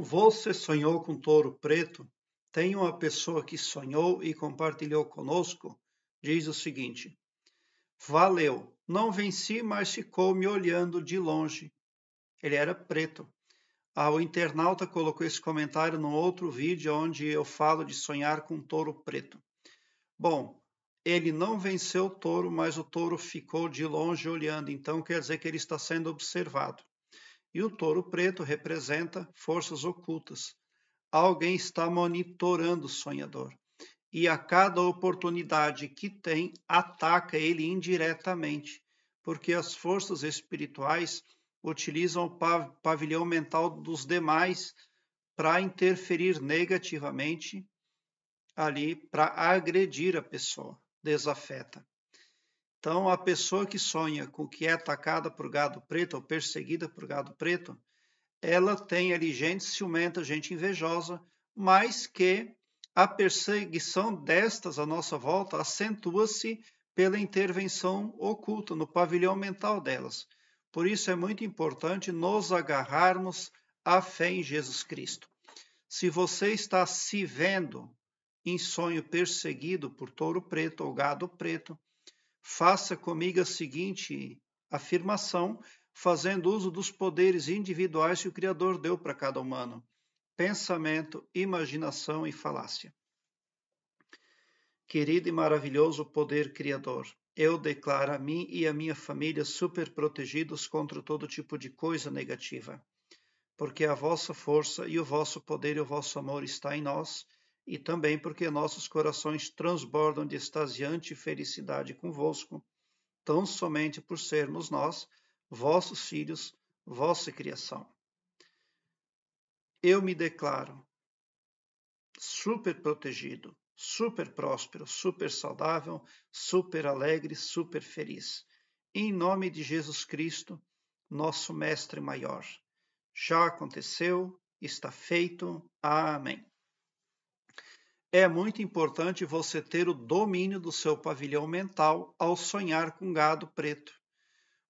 Você sonhou com touro preto? Tem uma pessoa que sonhou e compartilhou conosco? Diz o seguinte: Valeu, não venci, mas ficou me olhando de longe. Ele era preto. Ah, o internauta colocou esse comentário num outro vídeo onde eu falo de sonhar com touro preto. Bom, ele não venceu o touro, mas o touro ficou de longe olhando, então quer dizer que ele está sendo observado e o touro preto representa forças ocultas. Alguém está monitorando o sonhador e a cada oportunidade que tem, ataca ele indiretamente, porque as forças espirituais utilizam o pavilhão mental dos demais para interferir negativamente ali, para agredir a pessoa, desafeta. Então, a pessoa que sonha com que é atacada por gado preto ou perseguida por gado preto, ela tem ali gente ciumenta, gente invejosa, mas que a perseguição destas à nossa volta acentua-se pela intervenção oculta no pavilhão mental delas. Por isso é muito importante nos agarrarmos à fé em Jesus Cristo. Se você está se vendo em sonho perseguido por touro preto ou gado preto, faça comigo a seguinte afirmação, fazendo uso dos poderes individuais que o Criador deu para cada humano: pensamento, imaginação e falácia. Querido e maravilhoso poder criador, eu declaro a mim e a minha família super protegidos contra todo tipo de coisa negativa, porque a vossa força e o vosso poder e o vosso amor está em nós e também porque nossos corações transbordam de extasiante felicidade convosco, tão somente por sermos nós, vossos filhos, vossa criação. Eu me declaro super protegido, super próspero, super saudável, super alegre, super feliz. Em nome de Jesus Cristo, nosso Mestre Maior. Já aconteceu, está feito. Amém. É muito importante você ter o domínio do seu pavilhão mental ao sonhar com gado preto,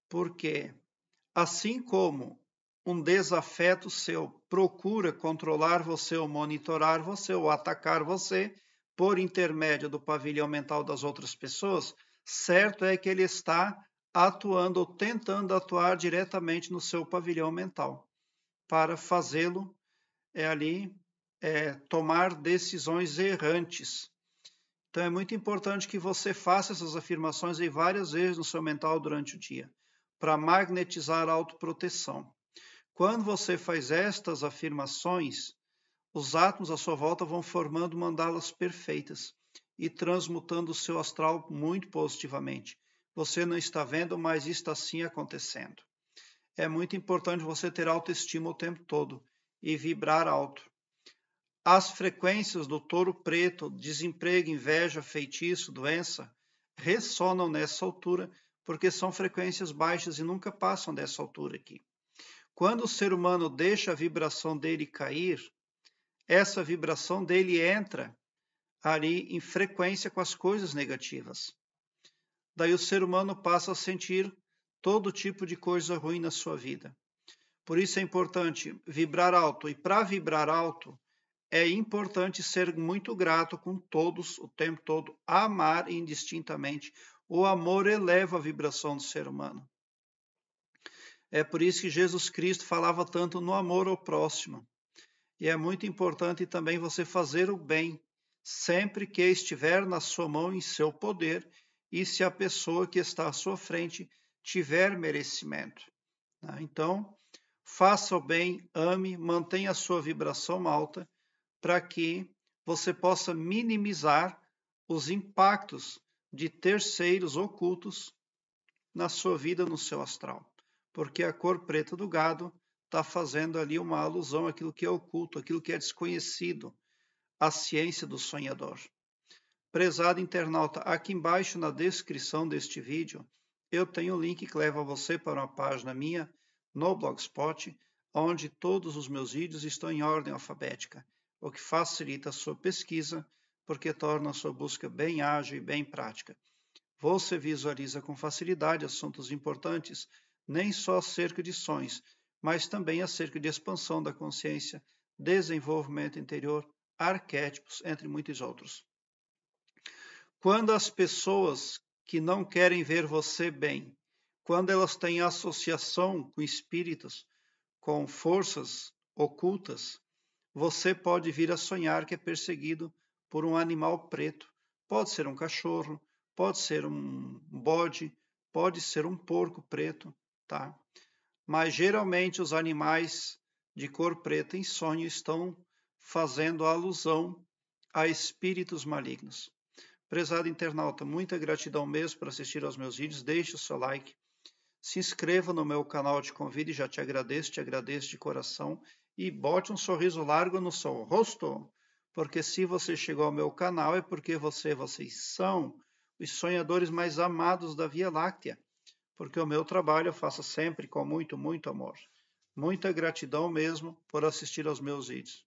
porque, assim como um desafeto seu procura controlar você ou monitorar você ou atacar você por intermédio do pavilhão mental das outras pessoas, certo é que ele está atuando ou tentando atuar diretamente no seu pavilhão mental para fazê-lo é ali é, tomar decisões errantes. Então é muito importante que você faça essas afirmações aí várias vezes no seu mental durante o dia, para magnetizar a autoproteção. Quando você faz estas afirmações, os átomos à sua volta vão formando mandalas perfeitas e transmutando o seu astral muito positivamente. Você não está vendo, mas está sim acontecendo. É muito importante você ter autoestima o tempo todo e vibrar alto. As frequências do touro preto, desemprego, inveja, feitiço, doença, ressonam nessa altura, porque são frequências baixas e nunca passam dessa altura aqui. Quando o ser humano deixa a vibração dele cair, essa vibração dele entra ali em frequência com as coisas negativas. Daí o ser humano passa a sentir todo tipo de coisa ruim na sua vida. Por isso é importante vibrar alto. E para vibrar alto, é importante ser muito grato com todos o tempo todo, amar indistintamente. O amor eleva a vibração do ser humano. É por isso que Jesus Cristo falava tanto no amor ao próximo. E é muito importante também você fazer o bem sempre que estiver na sua mão em seu poder e se a pessoa que está à sua frente tiver merecimento. Né? Então, faça o bem, ame, mantenha a sua vibração alta para que você possa minimizar os impactos de terceiros ocultos na sua vida no seu astral. Porque a cor preta do gado está fazendo ali uma alusão àquilo que é oculto, àquilo que é desconhecido, à ciência do sonhador. Prezado internauta, aqui embaixo na descrição deste vídeo, eu tenho um link que leva você para uma página minha no Blogspot, onde todos os meus vídeos estão em ordem alfabética o que facilita sua pesquisa, porque torna sua busca bem ágil e bem prática. Você visualiza com facilidade assuntos importantes, nem só acerca de sonhos, mas também acerca de expansão da consciência, desenvolvimento interior, arquétipos, entre muitos outros. Quando as pessoas que não querem ver você bem, quando elas têm associação com espíritos, com forças ocultas, você pode vir a sonhar que é perseguido por um animal preto. Pode ser um cachorro, pode ser um bode, pode ser um porco preto, tá? Mas geralmente os animais de cor preta em sonho estão fazendo alusão a espíritos malignos. Prezado internauta, muita gratidão mesmo por assistir aos meus vídeos. Deixe o seu like. Se inscreva no meu canal, te convido e já te agradeço, te agradeço de coração e bote um sorriso largo no seu rosto, porque se você chegou ao meu canal é porque você, vocês são os sonhadores mais amados da Via Láctea, porque o meu trabalho eu faço sempre com muito, muito amor. Muita gratidão mesmo por assistir aos meus vídeos.